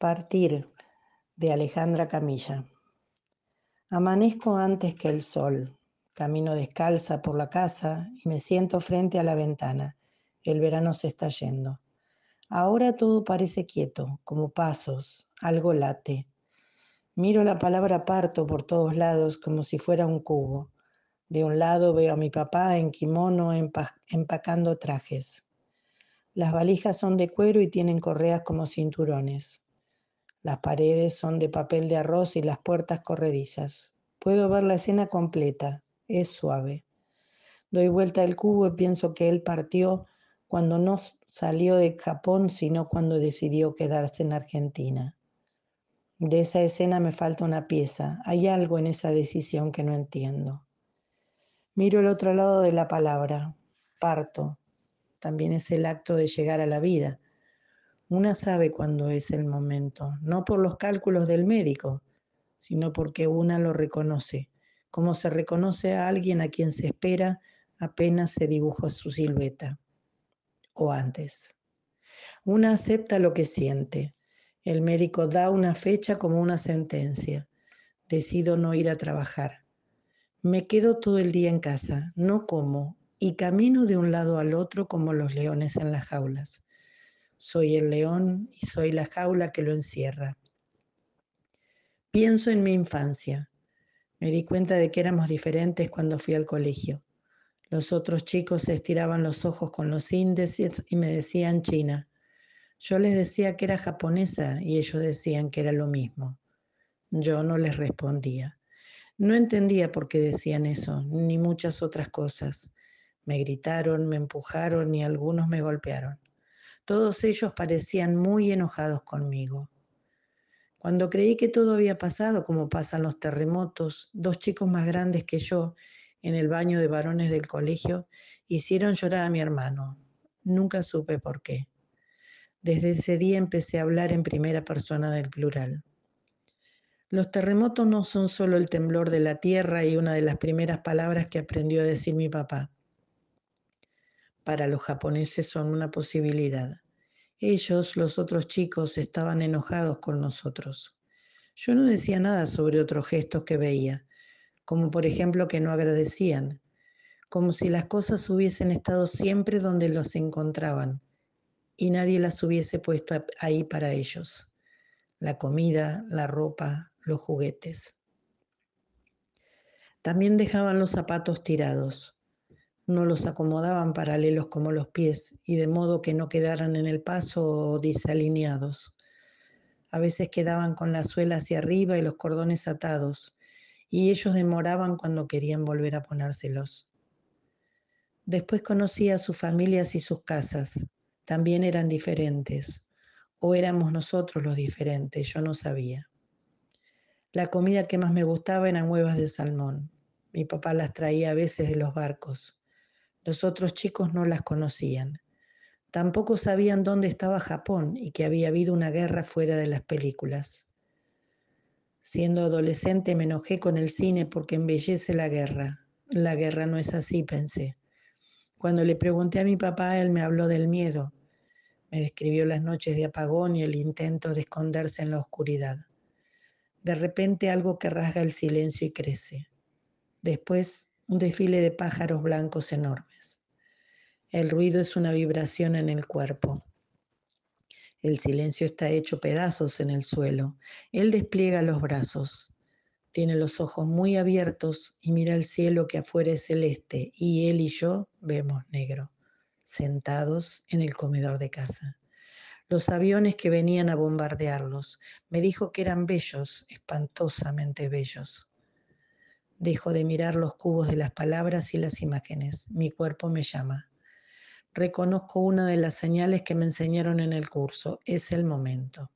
Partir de Alejandra Camilla. Amanezco antes que el sol. Camino descalza por la casa y me siento frente a la ventana. El verano se está yendo. Ahora todo parece quieto, como pasos, algo late. Miro la palabra parto por todos lados como si fuera un cubo. De un lado veo a mi papá en kimono empacando trajes. Las valijas son de cuero y tienen correas como cinturones. Las paredes son de papel de arroz y las puertas corredizas. Puedo ver la escena completa. Es suave. Doy vuelta al cubo y pienso que él partió cuando no salió de Japón, sino cuando decidió quedarse en Argentina. De esa escena me falta una pieza. Hay algo en esa decisión que no entiendo. Miro el otro lado de la palabra, parto. También es el acto de llegar a la vida. Una sabe cuándo es el momento, no por los cálculos del médico, sino porque una lo reconoce, como se reconoce a alguien a quien se espera apenas se dibuja su silueta, o antes. Una acepta lo que siente. El médico da una fecha como una sentencia. Decido no ir a trabajar. Me quedo todo el día en casa, no como, y camino de un lado al otro como los leones en las jaulas soy el león y soy la jaula que lo encierra. Pienso en mi infancia. Me di cuenta de que éramos diferentes cuando fui al colegio. Los otros chicos se estiraban los ojos con los índices y me decían China. Yo les decía que era japonesa y ellos decían que era lo mismo. Yo no les respondía. No entendía por qué decían eso, ni muchas otras cosas. Me gritaron, me empujaron y algunos me golpearon. Todos ellos parecían muy enojados conmigo. Cuando creí que todo había pasado, como pasan los terremotos, dos chicos más grandes que yo, en el baño de varones del colegio, hicieron llorar a mi hermano. Nunca supe por qué. Desde ese día empecé a hablar en primera persona del plural. Los terremotos no son solo el temblor de la tierra y una de las primeras palabras que aprendió a decir mi papá para los japoneses son una posibilidad. Ellos, los otros chicos, estaban enojados con nosotros. Yo no decía nada sobre otros gestos que veía, como por ejemplo que no agradecían, como si las cosas hubiesen estado siempre donde las encontraban y nadie las hubiese puesto ahí para ellos. La comida, la ropa, los juguetes. También dejaban los zapatos tirados no los acomodaban paralelos como los pies y de modo que no quedaran en el paso desalineados. A veces quedaban con la suela hacia arriba y los cordones atados, y ellos demoraban cuando querían volver a ponérselos. Después conocía a sus familias y sus casas. También eran diferentes, o éramos nosotros los diferentes, yo no sabía. La comida que más me gustaba eran huevas de salmón. Mi papá las traía a veces de los barcos otros chicos no las conocían. Tampoco sabían dónde estaba Japón y que había habido una guerra fuera de las películas. Siendo adolescente me enojé con el cine porque embellece la guerra. La guerra no es así, pensé. Cuando le pregunté a mi papá, él me habló del miedo. Me describió las noches de apagón y el intento de esconderse en la oscuridad. De repente algo que rasga el silencio y crece. Después un desfile de pájaros blancos enormes. El ruido es una vibración en el cuerpo. El silencio está hecho pedazos en el suelo. Él despliega los brazos. Tiene los ojos muy abiertos y mira el cielo que afuera es celeste y él y yo vemos negro, sentados en el comedor de casa. Los aviones que venían a bombardearlos, me dijo que eran bellos, espantosamente bellos. Dejo de mirar los cubos de las palabras y las imágenes. Mi cuerpo me llama. Reconozco una de las señales que me enseñaron en el curso. Es el momento.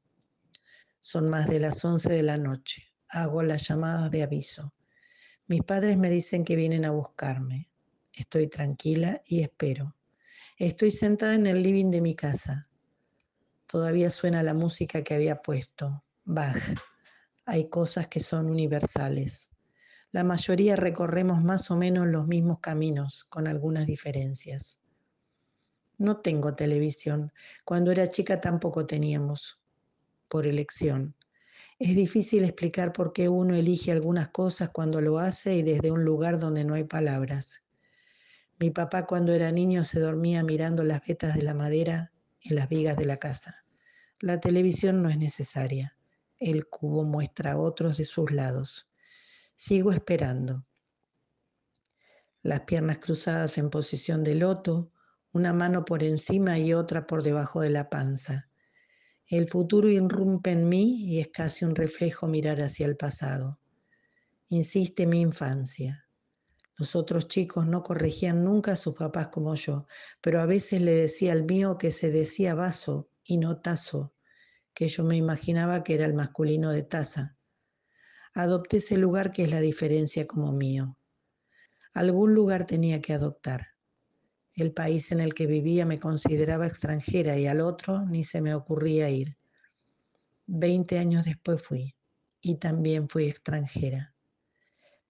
Son más de las 11 de la noche. Hago las llamadas de aviso. Mis padres me dicen que vienen a buscarme. Estoy tranquila y espero. Estoy sentada en el living de mi casa. Todavía suena la música que había puesto. Bach. Hay cosas que son universales la mayoría recorremos más o menos los mismos caminos, con algunas diferencias. No tengo televisión. Cuando era chica tampoco teníamos, por elección. Es difícil explicar por qué uno elige algunas cosas cuando lo hace y desde un lugar donde no hay palabras. Mi papá cuando era niño se dormía mirando las vetas de la madera en las vigas de la casa. La televisión no es necesaria. El cubo muestra otros de sus lados. Sigo esperando. Las piernas cruzadas en posición de loto, una mano por encima y otra por debajo de la panza. El futuro irrumpe en mí y es casi un reflejo mirar hacia el pasado. Insiste mi infancia. Los otros chicos no corregían nunca a sus papás como yo, pero a veces le decía al mío que se decía vaso y no tazo, que yo me imaginaba que era el masculino de taza adopté ese lugar que es la diferencia como mío. Algún lugar tenía que adoptar. El país en el que vivía me consideraba extranjera y al otro ni se me ocurría ir. Veinte años después fui y también fui extranjera.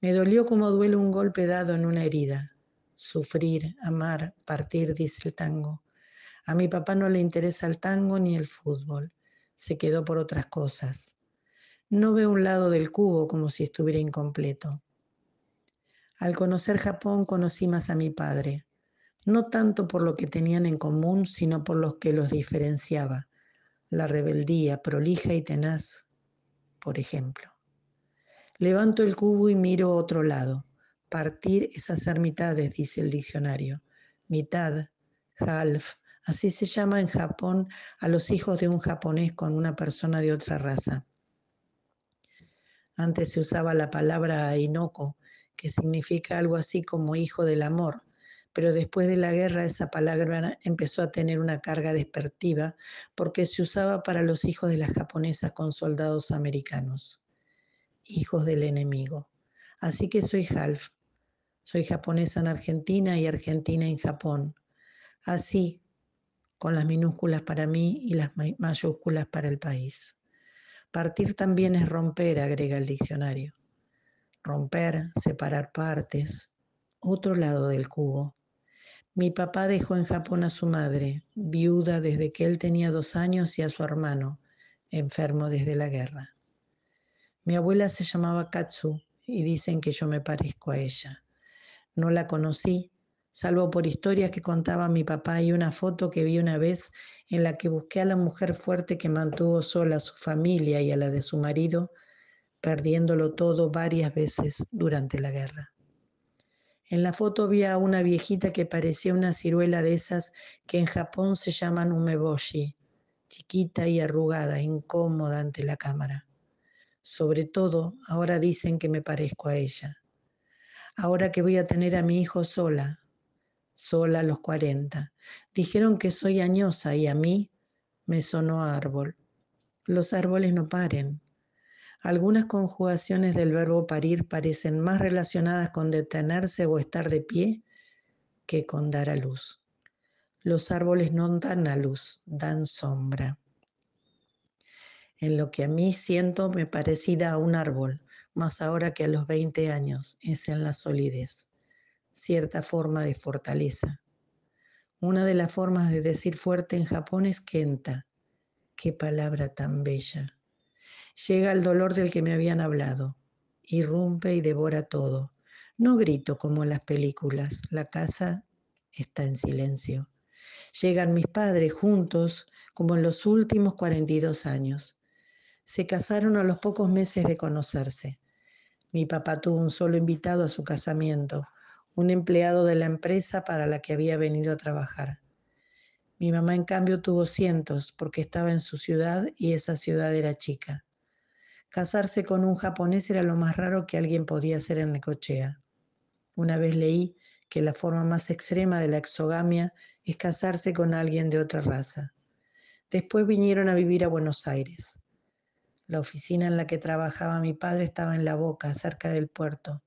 Me dolió como duele un golpe dado en una herida. Sufrir, amar, partir, dice el tango. A mi papá no le interesa el tango ni el fútbol. Se quedó por otras cosas no veo un lado del cubo como si estuviera incompleto. Al conocer Japón conocí más a mi padre, no tanto por lo que tenían en común, sino por lo que los diferenciaba, la rebeldía prolija y tenaz, por ejemplo. Levanto el cubo y miro otro lado. Partir es hacer mitades, dice el diccionario. Mitad, half, así se llama en Japón a los hijos de un japonés con una persona de otra raza. Antes se usaba la palabra inoko, que significa algo así como hijo del amor, pero después de la guerra esa palabra empezó a tener una carga despertiva porque se usaba para los hijos de las japonesas con soldados americanos, hijos del enemigo. Así que soy half. Soy japonesa en Argentina y argentina en Japón. Así, con las minúsculas para mí y las mayúsculas para el país. Partir también es romper, agrega el diccionario. Romper, separar partes, otro lado del cubo. Mi papá dejó en Japón a su madre, viuda desde que él tenía dos años, y a su hermano, enfermo desde la guerra. Mi abuela se llamaba Katsu y dicen que yo me parezco a ella. No la conocí, salvo por historias que contaba mi papá y una foto que vi una vez en la que busqué a la mujer fuerte que mantuvo sola a su familia y a la de su marido, perdiéndolo todo varias veces durante la guerra. En la foto vi a una viejita que parecía una ciruela de esas que en Japón se llaman umeboshi, chiquita y arrugada, incómoda ante la cámara. Sobre todo, ahora dicen que me parezco a ella. Ahora que voy a tener a mi hijo sola, sola a los 40. Dijeron que soy añosa y a mí me sonó árbol. Los árboles no paren. Algunas conjugaciones del verbo parir parecen más relacionadas con detenerse o estar de pie que con dar a luz. Los árboles no dan a luz, dan sombra. En lo que a mí siento me parecida a un árbol, más ahora que a los 20 años, es en la solidez cierta forma de fortaleza. Una de las formas de decir fuerte en Japón es kenta. Qué palabra tan bella. Llega el dolor del que me habían hablado. Irrumpe y devora todo. No grito como en las películas. La casa está en silencio. Llegan mis padres juntos como en los últimos 42 años. Se casaron a los pocos meses de conocerse. Mi papá tuvo un solo invitado a su casamiento un empleado de la empresa para la que había venido a trabajar. Mi mamá, en cambio, tuvo cientos porque estaba en su ciudad y esa ciudad era chica. Casarse con un japonés era lo más raro que alguien podía hacer en Necochea. Una vez leí que la forma más extrema de la exogamia es casarse con alguien de otra raza. Después vinieron a vivir a Buenos Aires. La oficina en la que trabajaba mi padre estaba en La Boca, cerca del puerto,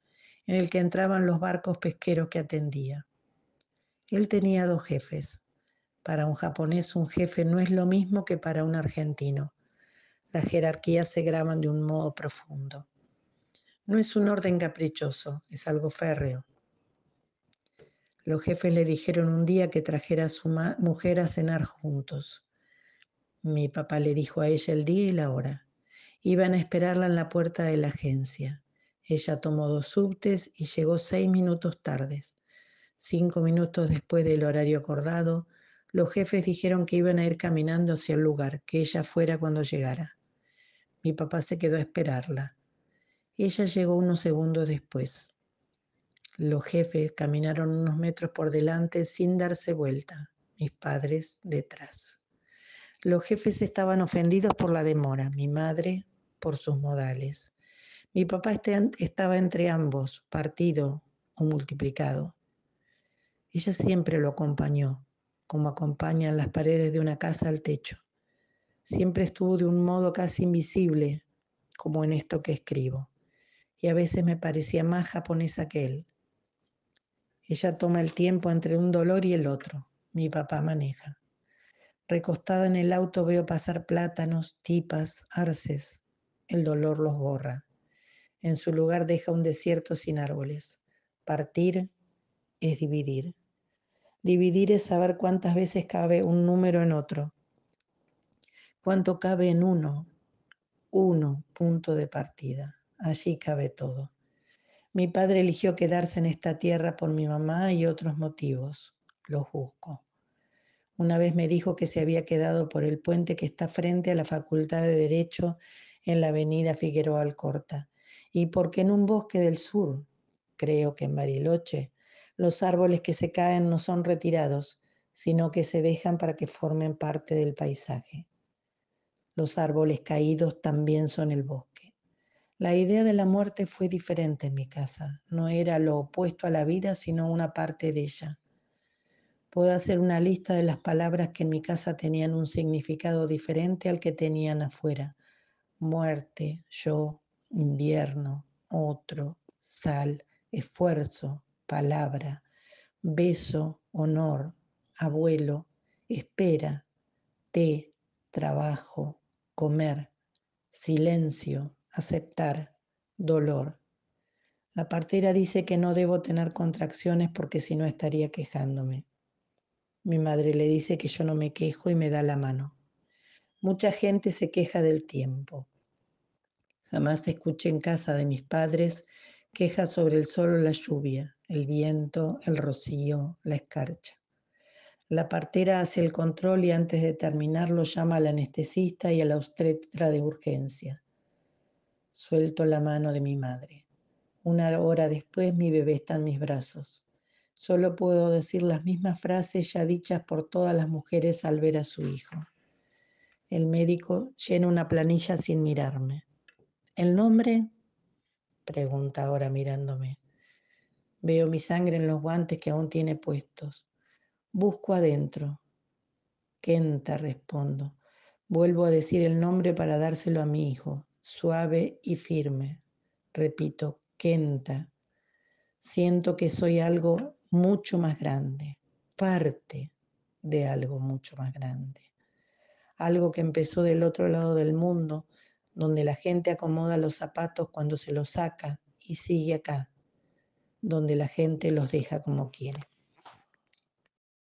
en el que entraban los barcos pesqueros que atendía. Él tenía dos jefes. Para un japonés un jefe no es lo mismo que para un argentino. Las jerarquías se graban de un modo profundo. No es un orden caprichoso, es algo férreo. Los jefes le dijeron un día que trajera a su mujer a cenar juntos. Mi papá le dijo a ella el día y la hora. Iban a esperarla en la puerta de la agencia. Ella tomó dos subtes y llegó seis minutos tardes. Cinco minutos después del horario acordado, los jefes dijeron que iban a ir caminando hacia el lugar, que ella fuera cuando llegara. Mi papá se quedó a esperarla. Ella llegó unos segundos después. Los jefes caminaron unos metros por delante sin darse vuelta, mis padres detrás. Los jefes estaban ofendidos por la demora, mi madre por sus modales. Mi papá este estaba entre ambos, partido o multiplicado. Ella siempre lo acompañó, como acompañan las paredes de una casa al techo. Siempre estuvo de un modo casi invisible, como en esto que escribo. Y a veces me parecía más japonesa que él. Ella toma el tiempo entre un dolor y el otro. Mi papá maneja. Recostada en el auto veo pasar plátanos, tipas, arces. El dolor los borra en su lugar deja un desierto sin árboles. Partir es dividir. Dividir es saber cuántas veces cabe un número en otro. Cuánto cabe en uno. Uno, punto de partida. Allí cabe todo. Mi padre eligió quedarse en esta tierra por mi mamá y otros motivos. Los busco. Una vez me dijo que se había quedado por el puente que está frente a la Facultad de Derecho en la avenida Figueroa Alcorta y porque en un bosque del sur, creo que en Bariloche, los árboles que se caen no son retirados, sino que se dejan para que formen parte del paisaje. Los árboles caídos también son el bosque. La idea de la muerte fue diferente en mi casa, no era lo opuesto a la vida, sino una parte de ella. Puedo hacer una lista de las palabras que en mi casa tenían un significado diferente al que tenían afuera. Muerte, yo, invierno, otro, sal, esfuerzo, palabra, beso, honor, abuelo, espera, té, trabajo, comer, silencio, aceptar, dolor. La partera dice que no debo tener contracciones porque si no estaría quejándome. Mi madre le dice que yo no me quejo y me da la mano. Mucha gente se queja del tiempo. Jamás escuché en casa de mis padres quejas sobre el sol la lluvia, el viento, el rocío, la escarcha. La partera hace el control y antes de terminarlo llama al anestesista y a la obstetra de urgencia. Suelto la mano de mi madre. Una hora después mi bebé está en mis brazos. Solo puedo decir las mismas frases ya dichas por todas las mujeres al ver a su hijo. El médico llena una planilla sin mirarme. ¿El nombre? Pregunta ahora mirándome. Veo mi sangre en los guantes que aún tiene puestos. Busco adentro. Kenta, respondo. Vuelvo a decir el nombre para dárselo a mi hijo, suave y firme. Repito, Kenta. Siento que soy algo mucho más grande, parte de algo mucho más grande. Algo que empezó del otro lado del mundo donde la gente acomoda los zapatos cuando se los saca y sigue acá, donde la gente los deja como quiere.